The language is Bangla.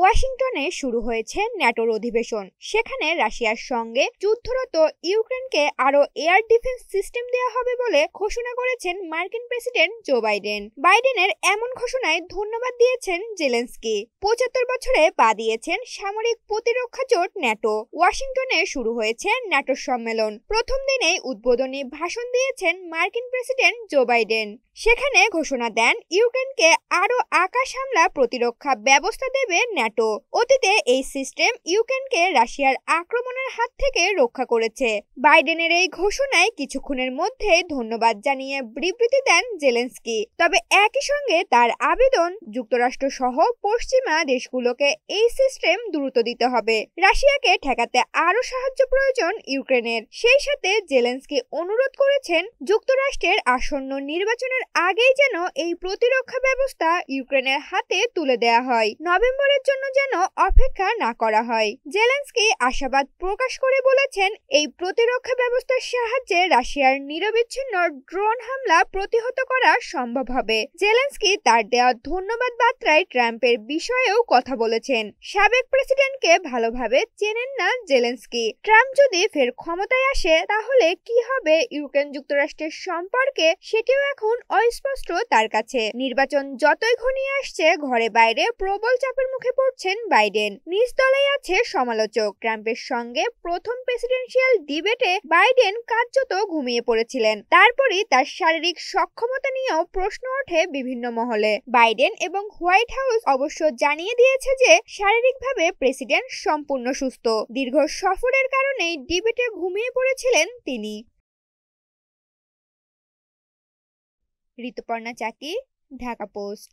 ওয়াশিংটনে শুরু হয়েছে ন্যাটোর অধিবেশন সেখানে রাশিয়ার সঙ্গে যুদ্ধরত ইউক্রেনকে আরও এয়ার ডিফেন্স সিস্টেম দেওয়া হবে বলে ঘোষণা করেছেন মার্কিন প্রেসিডেন্ট জো বাইডেন বাইডেনের এমন ঘোষণায় ধন্যবাদ দিয়েছেন জেলেন্সকি পঁচাত্তর বছরে পা দিয়েছেন সামরিক প্রতিরক্ষা জোট ন্যাটো ওয়াশিংটনে শুরু হয়েছে ন্যাটোর সম্মেলন প্রথম দিনেই উদ্বোধনী ভাষণ দিয়েছেন মার্কিন প্রেসিডেন্ট জো বাইডেন সেখানে ঘোষণা দেন ইউক্রেনকে আরও আকাশ হামলা প্রতিরক্ষা ব্যবস্থা দেবে ন্যাটো অতীতে এই সিস্টেম ইউক্রেনকে রাশিয়ার আক্রমণের হাত থেকে রক্ষা করেছে বাইডেনের এই ঘোষণায় কিছুক্ষণের মধ্যে ধন্যবাদ জানিয়ে বিবৃতি দেন জেলেন্সকি তবে একই সঙ্গে তার আবেদন যুক্তরাষ্ট্র সহ পশ্চিমা দেশগুলোকে এই সিস্টেম দ্রুত দিতে হবে রাশিয়াকে ঠেকাতে আরও সাহায্য প্রয়োজন ইউক্রেনের সেই সাথে জেলেন্সকি অনুরোধ করেছেন যুক্তরাষ্ট্রের আসন্ন নির্বাচনের আগেই যেন এই প্রতিরক্ষা ব্যবস্থা ইউক্রেনের হাতে তুলে দেয়া হয় নভেম্বরের জন্য যেন অপেক্ষা না করা হয় জেলেন্সকি আশাবাদ প্রকাশ করে বলেছেন এই প্রতিরক্ষা ব্যবস্থার সাহায্যে রাশিয়ার নিরবিচ্ছিন্ন ড্রোন হামলা প্রতিহত করা সম্ভব হবে জেলেন্সকি তার দেওয়া ধন্যবাদ বার্তায় ট্রাম্পের বিষয়েও কথা বলেছেন সাবেক প্রেসিডেন্টকে ভালোভাবে চেনেন না জেলেন্সকি ট্রাম্প যদি ফের ক্ষমতায় আসে তাহলে কি হবে ইউক্রেন যুক্তরাষ্ট্রের সম্পর্কে সেটিও এখন অস্পষ্ট তার কাছে নির্বাচন যতই ঘনিয়ে আসছে ঘরে বাইরে প্রবল চাপের মুখে পড়ছেন বাইডেন নিজ দলেই আছে সমালোচক ট্রাম্পের সঙ্গে প্রথম প্রেসিডেন্সিয়াল ডিবেটে বাইডেন কার্যত ঘুমিয়ে পড়েছিলেন তারপরই তার শারীরিক সক্ষমতা নিয়েও প্রশ্ন ওঠে বিভিন্ন মহলে বাইডেন এবং হোয়াইট হাউস অবশ্য জানিয়ে দিয়েছে যে শারীরিকভাবে প্রেসিডেন্ট সম্পূর্ণ সুস্থ দীর্ঘ সফরের কারণেই ডিবেটে ঘুমিয়ে পড়েছিলেন তিনি ঋতুপর্ণা চাকি ঢাকা পোস্ট